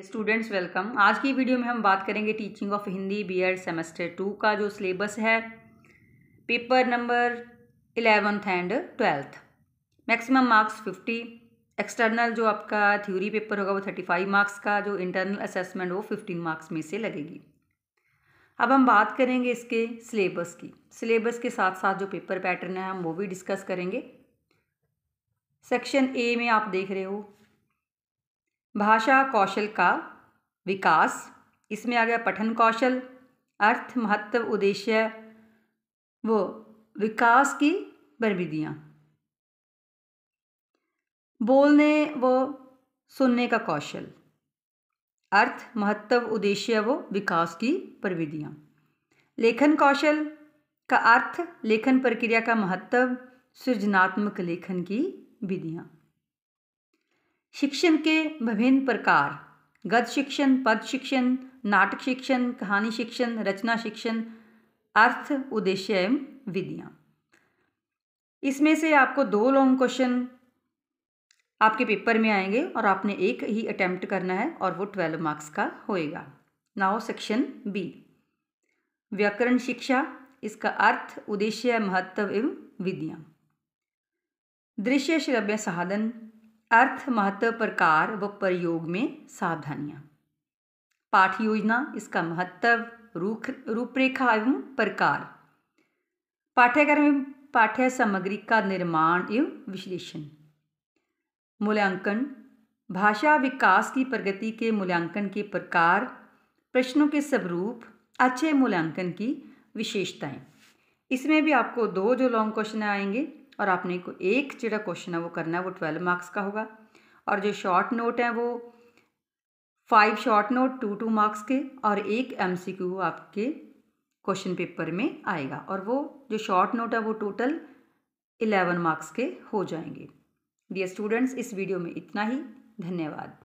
students welcome आज की video में हम बात करेंगे teaching of Hindi B Ed semester two का जो सिलेबस है paper number eleventh and twelfth maximum marks fifty external जो आपका थ्योरी पेपर होगा वो थर्टी फाइव मार्क्स का जो इंटरनल असेसमेंट वो फिफ्टीन मार्क्स में से लगेगी अब हम बात करेंगे इसके सिलेबस की सिलेबस के साथ साथ जो पेपर पैटर्न है हम वो भी डिस्कस करेंगे सेक्शन ए में आप देख रहे हो भाषा कौशल का विकास इसमें आ गया पठन कौशल अर्थ महत्व उद्देश्य वो विकास की प्रविधियाँ बोलने वो सुनने का कौशल अर्थ महत्व उद्देश्य वो विकास की प्रविधियाँ लेखन कौशल का अर्थ लेखन प्रक्रिया का महत्व सृजनात्मक लेखन की विधियाँ शिक्षण के विभिन्न प्रकार गद शिक्षण पद शिक्षण नाटक शिक्षण कहानी शिक्षण रचना शिक्षण अर्थ उद्देश्य एवं विधियाँ इसमें से आपको दो लॉन्ग क्वेश्चन आपके पेपर में आएंगे और आपने एक ही अटैम्प्ट करना है और वो ट्वेल्व मार्क्स का होएगा नाउ सेक्शन बी व्याकरण शिक्षा इसका अर्थ उद्देश्य महत्व एवं विधियाँ दृश्य श्रव्य साधन अर्थ महत्व प्रकार व प्रयोग में सावधानियाँ पाठ योजना इसका महत्व रूख रूपरेखा एवं प्रकार पाठ्यक्रम एवं पाठ्य सामग्री का निर्माण एवं विश्लेषण मूल्यांकन भाषा विकास की प्रगति के मूल्यांकन के प्रकार प्रश्नों के स्वरूप अच्छे मूल्यांकन की विशेषताएं इसमें भी आपको दो जो लॉन्ग क्वेश्चन आएंगे और आपने को एक जो क्वेश्चन है वो करना है वो ट्वेल्व मार्क्स का होगा और जो शॉर्ट नोट है वो five short note two two marks के और एक क्यू आपके क्वेश्चन पेपर में आएगा और वो जो शॉर्ट नोट है वो टोटल इलेवन मार्क्स के हो जाएंगे डियर स्टूडेंट्स इस वीडियो में इतना ही धन्यवाद